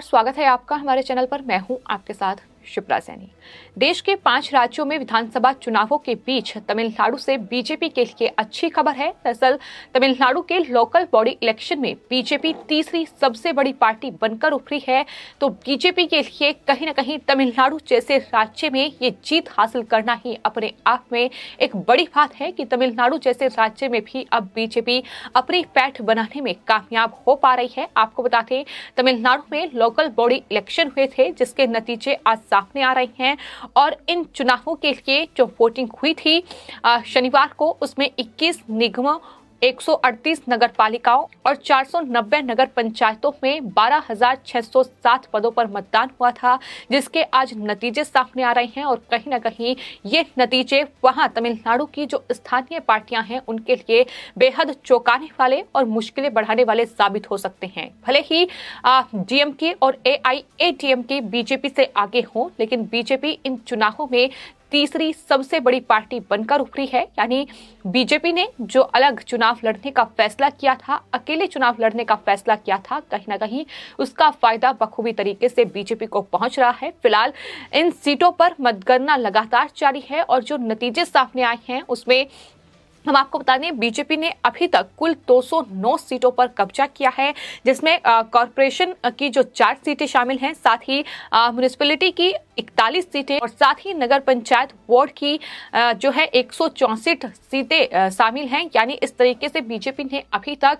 नमस्कार स्वागत है आपका हमारे चैनल पर मैं हूं आपके साथ शिप्रा सैनी देश के पांच राज्यों में विधानसभा चुनावों के बीच तमिलनाडु से बीजेपी के लिए अच्छी खबर है दरअसल तमिलनाडु के लोकल बॉडी इलेक्शन में बीजेपी तीसरी सबसे बड़ी पार्टी बनकर उभरी है तो बीजेपी के लिए कहीं ना कहीं तमिलनाडु जैसे राज्य में ये जीत हासिल करना ही अपने आप में एक बड़ी बात है कि तमिलनाडु जैसे राज्य में भी अब बीजेपी अपनी पैठ बनाने में कामयाब हो पा रही है आपको बता दें तमिलनाडु में लोकल बॉडी इलेक्शन हुए थे जिसके नतीजे आज सामने आ रही हैं और इन चुनावों के लिए जो वोटिंग हुई थी शनिवार को उसमें इक्कीस निगमों 138 नगर पालिकाओं और 490 नगर पंचायतों में 12,607 पदों पर मतदान हुआ था जिसके आज नतीजे सामने आ रहे हैं और कहीं ना कहीं ये नतीजे वहां तमिलनाडु की जो स्थानीय पार्टियां हैं उनके लिए बेहद चौंकाने वाले और मुश्किलें बढ़ाने वाले साबित हो सकते हैं भले ही डीएमके और ए आई बीजेपी से आगे हों लेकिन बीजेपी इन चुनावों में तीसरी सबसे बड़ी पार्टी बनकर उभरी है यानी बीजेपी ने जो अलग चुनाव लड़ने का फैसला किया था अकेले चुनाव लड़ने का फैसला किया था कहीं ना कहीं उसका फायदा बखूबी तरीके से बीजेपी को पहुंच रहा है फिलहाल इन सीटों पर मतगणना लगातार जारी है और जो नतीजे सामने आए हैं उसमें हम आपको बता दें बीजेपी ने अभी तक कुल 209 सीटों पर कब्जा किया है जिसमें कॉरपोरेशन की जो चार सीटें शामिल हैं साथ ही म्यूनिसपैलिटी की 41 सीटें और साथ ही नगर पंचायत वार्ड की आ, जो है एक सीटें शामिल हैं यानी इस तरीके से बीजेपी ने अभी तक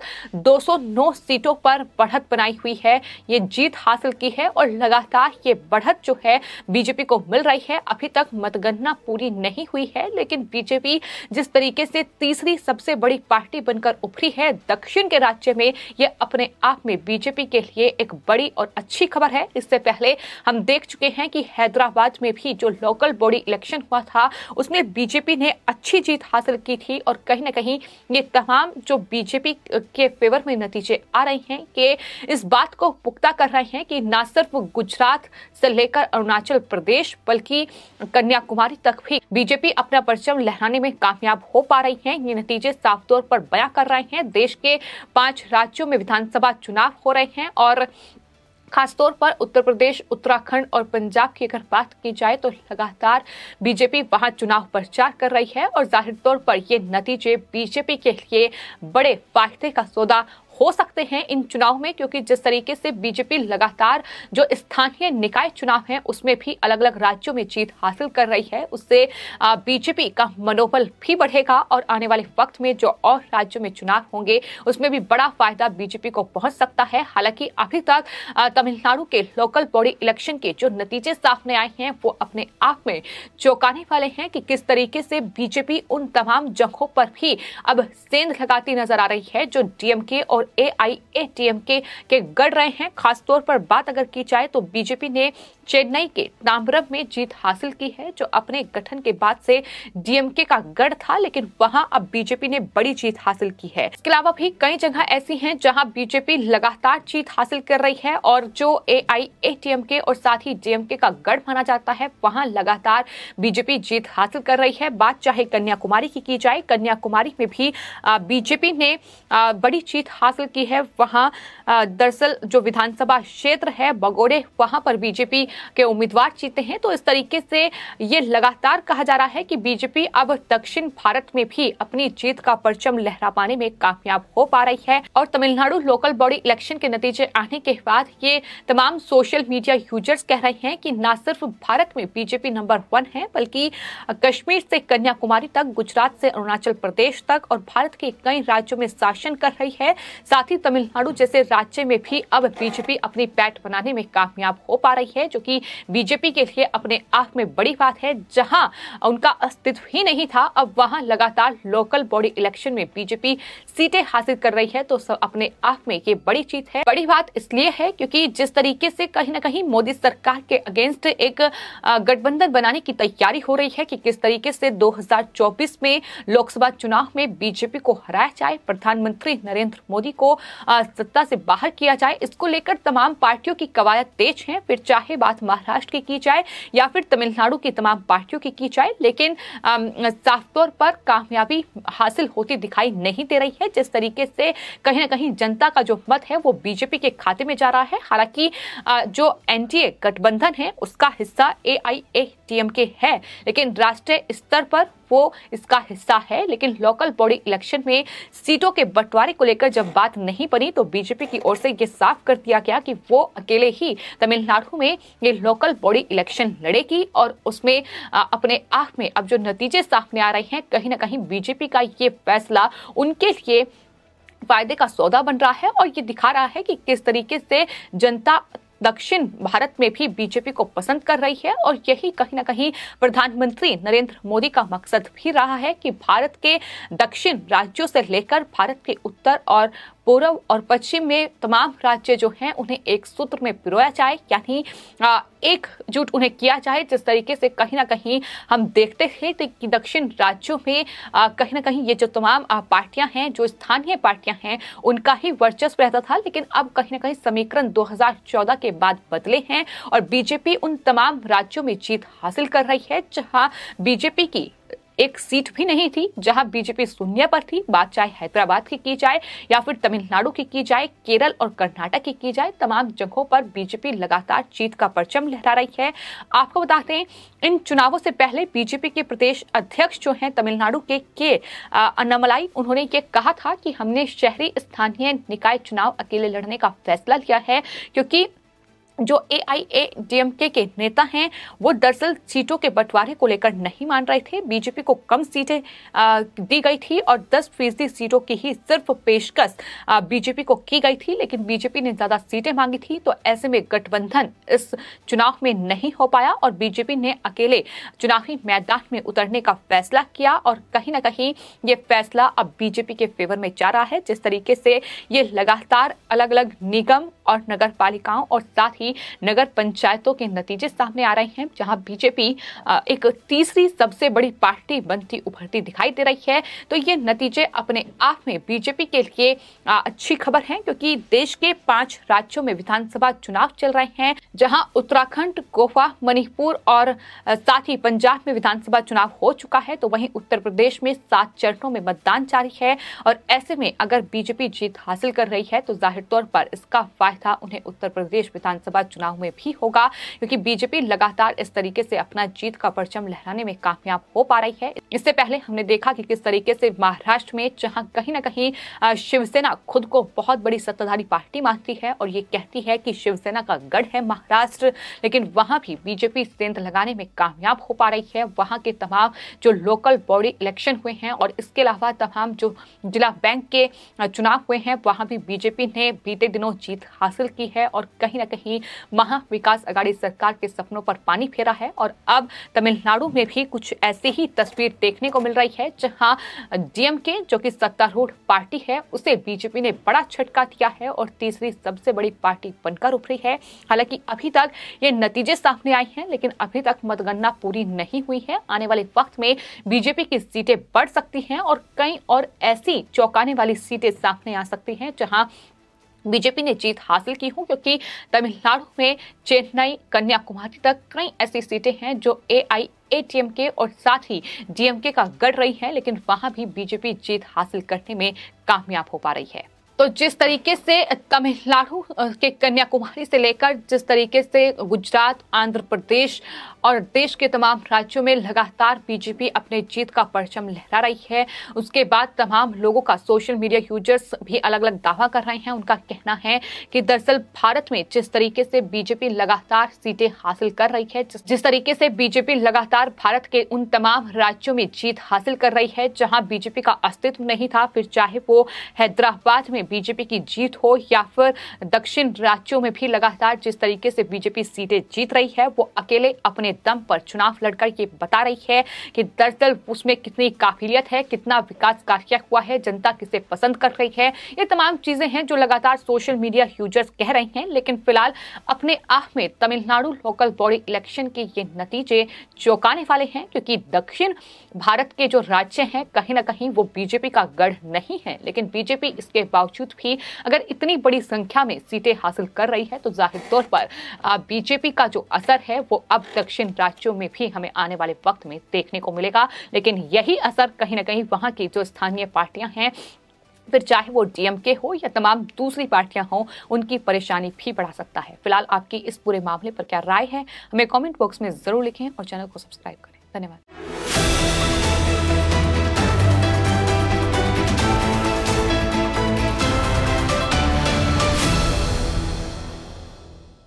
209 सीटों पर बढ़त बनाई हुई है ये जीत हासिल की है और लगातार ये बढ़त जो है बीजेपी को मिल रही है अभी तक मतगणना पूरी नहीं हुई है लेकिन बीजेपी जिस तरीके से तीसरी सबसे बड़ी पार्टी बनकर उभरी है दक्षिण के राज्य में यह अपने आप में बीजेपी के लिए एक बड़ी और अच्छी खबर है इससे पहले हम देख चुके हैं कि हैदराबाद में भी जो लोकल बॉडी इलेक्शन हुआ था उसमें बीजेपी ने अच्छी जीत हासिल की थी और कहीं ना कहीं ये तमाम जो बीजेपी के फेवर में नतीजे आ रहे हैं कि इस बात को पुख्ता कर रहे हैं कि ना सिर्फ गुजरात से लेकर अरुणाचल प्रदेश बल्कि कन्याकुमारी तक भी बीजेपी अपना परचम लहराने में कामयाब हो पा रही हैं ये नतीजे साफ तौर पर बयां कर रहे हैं देश के पांच राज्यों में विधानसभा चुनाव हो रहे हैं और खासतौर पर उत्तर प्रदेश उत्तराखंड और पंजाब की अगर बात की जाए तो लगातार बीजेपी वहां चुनाव प्रचार कर रही है और जाहिर तौर पर ये नतीजे बीजेपी के लिए बड़े फायदे का सौदा हो सकते हैं इन चुनाव में क्योंकि जिस तरीके से बीजेपी लगातार जो स्थानीय निकाय चुनाव है उसमें भी अलग अलग राज्यों में जीत हासिल कर रही है उससे बीजेपी का मनोबल भी बढ़ेगा और आने वाले वक्त में जो और राज्यों में चुनाव होंगे उसमें भी बड़ा फायदा बीजेपी को पहुंच सकता है हालांकि अभी तक तमिलनाडु के लोकल बॉडी इलेक्शन के जो नतीजे सामने आए हैं वो अपने आप में चौंकाने वाले हैं कि किस तरीके से बीजेपी उन तमाम जगहों पर भी अब सेंध लगाती नजर आ रही है जो डीएमके और एआईएटीएम के के गढ़ रहे हैं खासतौर पर बात अगर की जाए तो बीजेपी ने चेन्नई के ताम्बरम में जीत हासिल की है जो अपने गठन के बाद से डीएमके का गढ़ था लेकिन वहां अब बीजेपी ने बड़ी जीत हासिल की है इसके अलावा भी कई जगह ऐसी हैं जहां बीजेपी लगातार जीत हासिल कर रही है और जो एआईएटीएम के और साथ ही डीएमके का गढ़ माना जाता है वहां लगातार बीजेपी जीत हासिल कर रही है बात चाहे कन्याकुमारी की की जाए कन्याकुमारी में भी बीजेपी ने बड़ी जीत हासिल हासिल की है वहाँ दरअसल जो विधानसभा क्षेत्र है बगोड़े वहाँ पर बीजेपी के उम्मीदवार जीते हैं तो इस तरीके से ये लगातार कहा जा रहा है कि बीजेपी अब दक्षिण भारत में भी अपनी जीत का परचम लहरा पाने में कामयाब हो पा रही है और तमिलनाडु लोकल बॉडी इलेक्शन के नतीजे आने के बाद ये तमाम सोशल मीडिया यूजर्स कह रहे हैं कि न सिर्फ भारत में बीजेपी नंबर वन है बल्कि कश्मीर से कन्याकुमारी तक गुजरात से अरुणाचल प्रदेश तक और भारत के कई राज्यों में शासन कर रही है साथ ही तमिलनाडु जैसे राज्य में भी अब बीजेपी अपनी पैट बनाने में कामयाब हो पा रही है जो कि बीजेपी के लिए अपने आप में बड़ी बात है जहां उनका अस्तित्व ही नहीं था अब वहां लगातार लोकल बॉडी इलेक्शन में बीजेपी सीटें हासिल कर रही है तो सब अपने आप में ये बड़ी चीज है बड़ी बात इसलिए है क्योंकि जिस तरीके से कहीं ना कहीं मोदी सरकार के अगेंस्ट एक गठबंधन बनाने की तैयारी हो रही है कि किस तरीके से 2024 में लोकसभा चुनाव में बीजेपी को हराया जाए प्रधानमंत्री नरेंद्र मोदी गांधी को सत्ता से बाहर किया जाए इसको लेकर तमाम पार्टियों की कवायद तेज है फिर चाहे बात महाराष्ट्र की की जाए या फिर तमिलनाडु की तमाम पार्टियों की की जाए लेकिन साफ तौर पर कामयाबी हासिल होती दिखाई नहीं दे रही है जिस तरीके से कहीं ना कहीं जनता का जो मत है वो बीजेपी के खाते में जा रहा है हालांकि जो एनडीए गठबंधन है उसका हिस्सा ए आई ए टी एम के है लेकिन राष्ट्रीय स्तर पर वो इसका हिस्सा है लेकिन लोकल बॉडी इलेक्शन में सीटों के बंटवारे को लेकर जब बात नहीं बनी तो बीजेपी की ओर से ये साफ कर दिया गया कि वो अकेले ही तमिलनाडु में ये लोकल बॉडी इलेक्शन लड़ेगी और उसमें अपने आप में अब जो नतीजे सामने आ रहे हैं कहीं ना कहीं बीजेपी का ये फैसला उनके लिए फायदे का सौदा बन रहा है और ये दिखा रहा है कि किस तरीके से जनता दक्षिण भारत में भी बीजेपी को पसंद कर रही है और यही कहीं ना कहीं प्रधानमंत्री नरेंद्र मोदी का मकसद भी रहा है कि भारत के दक्षिण राज्यों से लेकर भारत के उत्तर और पूर्व और पश्चिम में तमाम राज्य जो हैं उन्हें एक सूत्र में पिरोया जाए यानी एकजुट उन्हें किया जाए जिस तरीके से कहीं ना कहीं हम देखते थे कि दक्षिण राज्यों में कहीं ना कहीं ये जो तमाम पार्टियां हैं जो स्थानीय पार्टियां हैं उनका ही वर्चस्व रहता था लेकिन अब कहीं ना कहीं समीकरण 2014 के बाद बदले हैं और बीजेपी उन तमाम राज्यों में जीत हासिल कर रही है जहां बीजेपी की एक सीट भी नहीं थी जहां बीजेपी शून्य पर थी बात चाहे हैदराबाद की की जाए या फिर तमिलनाडु की की जाए केरल और कर्नाटक की की जाए तमाम जगहों पर बीजेपी लगातार जीत का परचम लहरा रही है आपको बताते हैं इन चुनावों से पहले बीजेपी के प्रदेश अध्यक्ष जो हैं तमिलनाडु के के अन्नामलाई उन्होंने ये कहा था कि हमने शहरी स्थानीय निकाय चुनाव अकेले लड़ने का फैसला लिया है क्योंकि जो ए आई ए डीएमके के नेता हैं वो दरअसल सीटों के बंटवारे को लेकर नहीं मान रहे थे बीजेपी को कम सीटें दी गई थी और 10 फीसदी सीटों की ही सिर्फ पेशकश बीजेपी को की गई थी लेकिन बीजेपी ने ज़्यादा सीटें मांगी थी तो ऐसे में गठबंधन इस चुनाव में नहीं हो पाया और बीजेपी ने अकेले चुनावी मैदान में उतरने का फैसला किया और कहीं ना कहीं ये फैसला अब बीजेपी के फेवर में जा रहा है जिस तरीके से ये लगातार अलग अलग निगम और नगर पालिकाओं और साथ ही की नगर पंचायतों के नतीजे सामने आ रहे हैं जहां बीजेपी एक तीसरी सबसे बड़ी पार्टी बनती उभरती दिखाई दे रही है तो ये नतीजे अपने आप में बीजेपी के लिए अच्छी खबर है क्योंकि देश के पांच राज्यों में विधानसभा चुनाव चल रहे हैं जहां उत्तराखंड गोवा मणिपुर और साथ ही पंजाब में विधानसभा चुनाव हो चुका है तो वहीं उत्तर प्रदेश में सात चरणों में मतदान जारी है और ऐसे में अगर बीजेपी जीत हासिल कर रही है तो जाहिर तौर पर इसका फायदा उन्हें उत्तर प्रदेश विधानसभा लोकसभा चुनाव में भी होगा क्योंकि बीजेपी लगातार इस तरीके से अपना जीत का परचम लहराने में कामयाब हो पा रही है इससे पहले हमने देखा कि किस तरीके से महाराष्ट्र में जहां कहीं ना कहीं शिवसेना खुद को बहुत बड़ी सत्ताधारी पार्टी मानती है और ये कहती है कि शिवसेना का गढ़ है महाराष्ट्र लेकिन वहां भी बीजेपी सेंध लगाने में कामयाब हो पा रही है वहां के तमाम जो लोकल बॉडी इलेक्शन हुए हैं और इसके अलावा तमाम जो जिला बैंक के चुनाव हुए हैं वहां भी बीजेपी ने बीते दिनों जीत हासिल की है और कहीं ना कहीं महाविकास अगाड़ी सरकार के सपनों पर पानी फेरा है और अब तमिलनाडु में भी कुछ ऐसी ही तस्वीर देखने को मिल रही है जहां डीएमके जो कि सत्तारूढ़ पार्टी है उसे बीजेपी ने बड़ा छटका दिया है और तीसरी सबसे बड़ी पार्टी बनकर उभरी है हालांकि अभी तक ये नतीजे सामने आए हैं लेकिन अभी तक मतगणना पूरी नहीं हुई है आने वाले वक्त में बीजेपी की सीटें बढ़ सकती हैं और कई और ऐसी चौंकाने वाली सीटें सामने आ सकती हैं जहां बीजेपी ने जीत हासिल की हो क्योंकि तमिलनाडु में चेन्नई कन्याकुमारी तक कई ऐसी सीटें हैं जो ए आई के और साथ ही डीएमके का गढ़ रही है लेकिन वहां भी बीजेपी जीत हासिल करने में कामयाब हो पा रही है तो जिस तरीके से तमिलनाडु के कन्याकुमारी से लेकर जिस तरीके से गुजरात आंध्र प्रदेश और देश के तमाम राज्यों में लगातार बीजेपी अपने जीत का परचम लहरा रही है उसके बाद तमाम लोगों का सोशल मीडिया यूजर्स भी अलग अलग दावा कर रहे हैं उनका कहना है कि दरअसल भारत में जिस तरीके से बीजेपी लगातार सीटें हासिल कर रही है जिस तरीके से बीजेपी लगातार भारत के उन तमाम राज्यों में जीत हासिल कर रही है जहां बीजेपी का अस्तित्व नहीं था फिर चाहे वो हैदराबाद में बीजेपी की जीत हो या फिर दक्षिण राज्यों में भी लगातार जिस तरीके से बीजेपी सीटें जीत रही है वो अकेले अपने अपने दम पर चुनाव लड़कर ये बता रही है कि दरअसल उसमें कितनी काफिलियत है कितना विकास कार्य हुआ है जनता किसे पसंद कर रही है ये तमाम चीजें हैं जो लगातार सोशल मीडिया यूजर्स कह रहे हैं लेकिन फिलहाल अपने आप में तमिलनाडु लोकल बॉडी इलेक्शन के ये नतीजे चौंकाने वाले हैं क्योंकि दक्षिण भारत के जो राज्य हैं कहीं ना कहीं वो बीजेपी का गढ़ नहीं है लेकिन बीजेपी इसके बावजूद भी अगर इतनी बड़ी संख्या में सीटें हासिल कर रही है तो जाहिर तौर पर बीजेपी का जो असर है वो अब दक्षिण दक्षिण राज्यों में भी हमें आने वाले वक्त में देखने को मिलेगा लेकिन यही असर कहीं ना कहीं वहाँ की जो स्थानीय पार्टियां हैं फिर चाहे वो डीएमके हो या तमाम दूसरी पार्टियां हों उनकी परेशानी भी बढ़ा सकता है फिलहाल आपकी इस पूरे मामले पर क्या राय है हमें कमेंट बॉक्स में ज़रूर लिखें और चैनल को सब्सक्राइब करें धन्यवाद